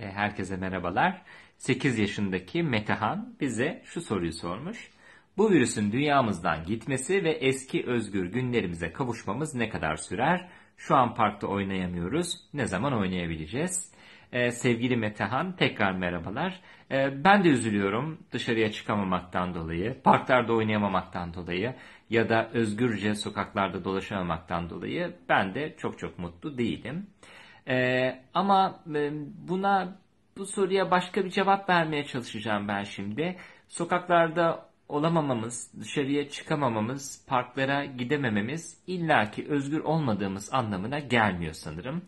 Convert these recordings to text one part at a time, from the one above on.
E, herkese merhabalar. 8 yaşındaki Metehan bize şu soruyu sormuş. Bu virüsün dünyamızdan gitmesi ve eski özgür günlerimize kavuşmamız ne kadar sürer? Şu an parkta oynayamıyoruz. Ne zaman oynayabileceğiz? Ee, sevgili Metehan tekrar merhabalar. Ee, ben de üzülüyorum dışarıya çıkamamaktan dolayı, parklarda oynayamamaktan dolayı ya da özgürce sokaklarda dolaşamamaktan dolayı ben de çok çok mutlu değilim. Ee, ama e, buna bu soruya başka bir cevap vermeye çalışacağım ben şimdi. Sokaklarda olamamamız, dışarıya çıkamamamız, parklara gidemememiz illaki özgür olmadığımız anlamına gelmiyor sanırım.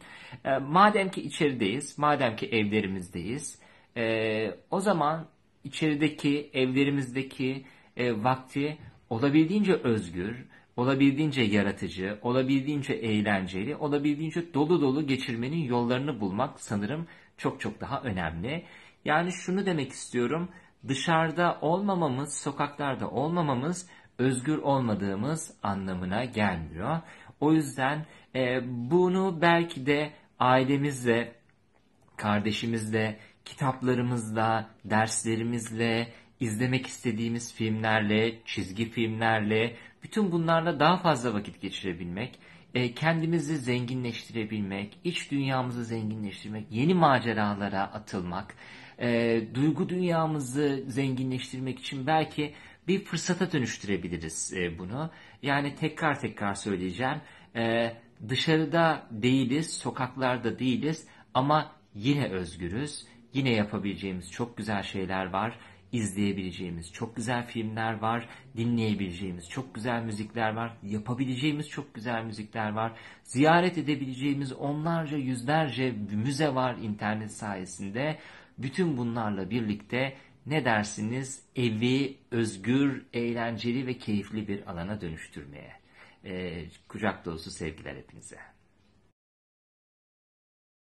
E, madem ki içerideyiz, madem ki evlerimizdeyiz, e, o zaman içerideki, evlerimizdeki e, vakti olabildiğince özgür, olabildiğince yaratıcı, olabildiğince eğlenceli, olabildiğince dolu dolu geçirmenin yollarını bulmak sanırım çok çok daha önemli. Yani şunu demek istiyorum, dışarıda olmamamız, sokaklarda olmamamız özgür olmadığımız anlamına gelmiyor. O yüzden e, bunu belki de ailemizle, kardeşimizle, kitaplarımızla, derslerimizle, izlemek istediğimiz filmlerle, çizgi filmlerle, bütün bunlarla daha fazla vakit geçirebilmek, e, kendimizi zenginleştirebilmek, iç dünyamızı zenginleştirmek, yeni maceralara atılmak, e, duygu dünyamızı zenginleştirmek için belki bir fırsata dönüştürebiliriz e, bunu. Yani tekrar tekrar söyleyeceğim, dışarıda değiliz, sokaklarda değiliz ama yine özgürüz, yine yapabileceğimiz çok güzel şeyler var izleyebileceğimiz çok güzel filmler var, dinleyebileceğimiz çok güzel müzikler var, yapabileceğimiz çok güzel müzikler var, ziyaret edebileceğimiz onlarca yüzlerce müze var internet sayesinde. Bütün bunlarla birlikte ne dersiniz evi özgür, eğlenceli ve keyifli bir alana dönüştürmeye. E, kucak dolusu sevgiler hepinize.